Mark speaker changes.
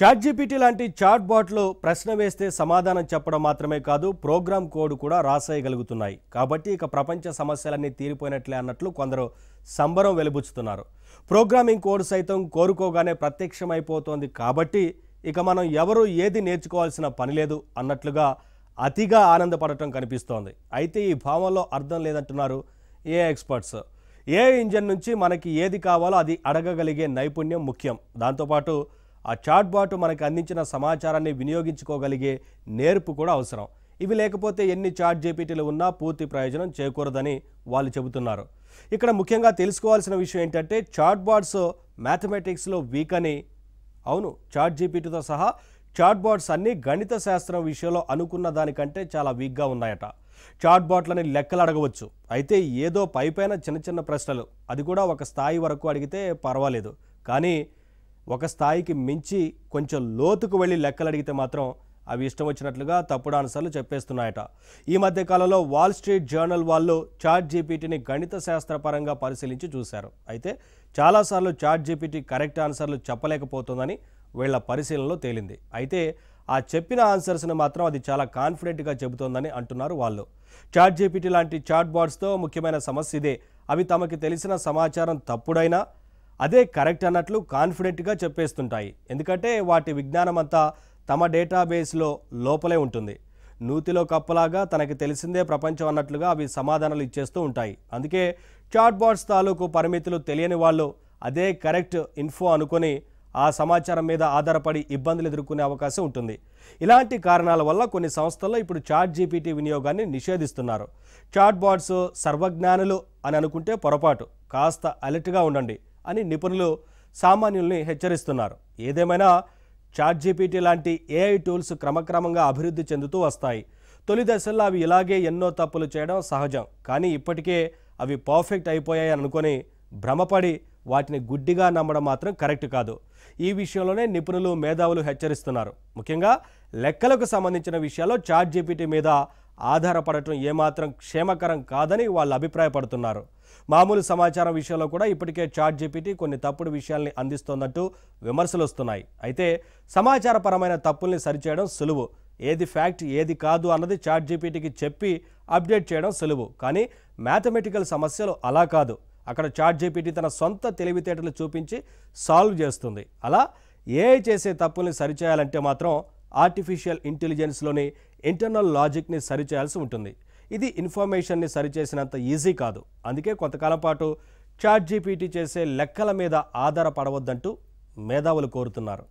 Speaker 1: chat GPT లాంటి chat బాట్లు ప్రశ్న వేస్తే సమాధానం చెప్పడం మాత్రమే కాదు ప్రోగ్రామ్ కోడ్ కూడా రాసేయగలుగుతున్నాయి కాబట్టి ఇక ప్రపంచ సమస్యలన్నీ తీరిపోయినట్లే అన్నట్లు కొందరు సంబరం వెలుబుచ్చుతున్నారు ప్రోగ్రామింగ్ కోడ్ సైతం కోరుకోగానే ప్రత్యక్షమైపోతోంది కాబట్టి ఇక మనం ఎవరు ఏది నేర్చుకోవాల్సిన పని లేదు అన్నట్లుగా అతిగా ఆనందపడటం కనిపిస్తోంది అయితే ఈ భావంలో అర్థం లేదంటున్నారు ఏ ఎక్స్పర్ట్స్ ఏ ఇంజన్ నుంచి మనకి ఏది కావాలో అది అడగగలిగే నైపుణ్యం ముఖ్యం దాంతోపాటు ఆ చాట్ బాట్ మనకు అందించిన సమాచారాన్ని వినియోగించుకోగలిగే నేర్పు కూడా అవసరం ఇవి లేకపోతే ఎన్ని చాట్ జేపీటీలు ఉన్నా పూర్తి ప్రయోజనం చేకూరదని వాళ్ళు చెబుతున్నారు ఇక్కడ ముఖ్యంగా తెలుసుకోవాల్సిన విషయం ఏంటంటే చాట్ బాట్స్ మ్యాథమెటిక్స్లో వీక్ అని అవును చాట్ జీపీటీతో సహా చాట్ బాట్స్ అన్నీ గణిత శాస్త్రం విషయంలో అనుకున్న దానికంటే చాలా వీక్గా ఉన్నాయట చాట్ బాట్లని లెక్కలు అడగవచ్చు అయితే ఏదో పైపైన చిన్న చిన్న ప్రశ్నలు అది కూడా ఒక స్థాయి వరకు అడిగితే పర్వాలేదు కానీ ఒక స్థాయికి మించి కొంచెం లోతుకు వెళ్ళి లెక్కలు అడిగితే మాత్రం అవి ఇష్టం వచ్చినట్లుగా తప్పుడు ఆన్సర్లు చెప్పేస్తున్నాయట ఈ మధ్య కాలంలో వాల్ స్ట్రీట్ జర్నల్ వాళ్ళు చాట్ జీపీటీని గణిత శాస్త్రపరంగా పరిశీలించి చూశారు అయితే చాలాసార్లు చాట్ జీపీటీ కరెక్ట్ ఆన్సర్లు చెప్పలేకపోతుందని వీళ్ల పరిశీలనలో తేలింది అయితే ఆ చెప్పిన ఆన్సర్స్ని మాత్రం అది చాలా కాన్ఫిడెంట్గా చెబుతోందని అంటున్నారు వాళ్ళు చాట్ జీపీటీ లాంటి చాట్ బాట్స్తో ముఖ్యమైన సమస్య ఇదే అవి తమకి తెలిసిన సమాచారం తప్పుడైనా అదే కరెక్ట్ అన్నట్లు కాన్ఫిడెంట్గా చెప్పేస్తుంటాయి ఎందుకంటే వాటి విజ్ఞానం అంతా తమ డేటాబేస్లో లోపలే ఉంటుంది నూతిలో కప్పలాగా తనకి తెలిసిందే ప్రపంచం అన్నట్లుగా అవి సమాధానాలు ఇచ్చేస్తూ ఉంటాయి అందుకే చాట్బాట్స్ తాలూకు పరిమితులు తెలియని వాళ్ళు అదే కరెక్ట్ ఇన్ఫో అనుకొని ఆ సమాచారం మీద ఆధారపడి ఇబ్బందులు ఎదుర్కొనే అవకాశం ఉంటుంది ఇలాంటి కారణాల వల్ల కొన్ని సంస్థల్లో ఇప్పుడు చాట్ జీపీటీ వినియోగాన్ని నిషేధిస్తున్నారు చాట్ బాట్స్ సర్వజ్ఞానులు అని అనుకుంటే పొరపాటు కాస్త అలర్ట్గా ఉండండి అని నిపుణులు సామాన్యుల్ని హెచ్చరిస్తున్నారు ఏదేమైనా చాట్ జీపీటీ లాంటి ఏఐ టూల్స్ క్రమక్రమంగా అభివృద్ధి చెందుతూ వస్తాయి తొలి దశల్లో అవి ఇలాగే ఎన్నో తప్పులు చేయడం సహజం కానీ ఇప్పటికే అవి పర్ఫెక్ట్ అయిపోయాయి అనుకొని భ్రమపడి వాటిని గుడ్డిగా నమ్మడం మాత్రం కరెక్ట్ కాదు ఈ విషయంలోనే నిపుణులు మేధావులు హెచ్చరిస్తున్నారు ముఖ్యంగా లెక్కలకు సంబంధించిన విషయాల్లో చాట్ జీపీటీ మీద ఆధారపడటం ఏమాత్రం క్షేమకరం కాదని వాళ్ళు అభిప్రాయపడుతున్నారు మామూలు సమాచారం విషయంలో కూడా ఇప్పటికే చాట్ జీపీటీ కొన్ని తప్పుడు విషయాల్ని అందిస్తోందంటూ విమర్శలు వస్తున్నాయి అయితే సమాచారపరమైన తప్పుల్ని సరిచేయడం సులువు ఏది ఫ్యాక్ట్ ఏది కాదు అన్నది చాట్ జీపీటీకి చెప్పి అప్డేట్ చేయడం సులువు కానీ మ్యాథమెటికల్ సమస్యలు అలా కాదు అక్కడ చాట్ జీపీటీ తన సొంత తెలివితేటలు చూపించి సాల్వ్ చేస్తుంది అలా ఏ చేసే తప్పుల్ని సరిచేయాలంటే మాత్రం ఆర్టిఫిషియల్ ఇంటెలిజెన్స్లోని ఇంటర్నల్ లాజిక్ని సరిచేయాల్సి ఉంటుంది ఇది ఇన్ఫర్మేషన్ని సరిచేసినంత ఈజీ కాదు అందుకే కొంతకాలం పాటు చాట్ జీపీటీ చేసే లెక్కల మీద ఆధారపడవద్దంటూ మేధావులు కోరుతున్నారు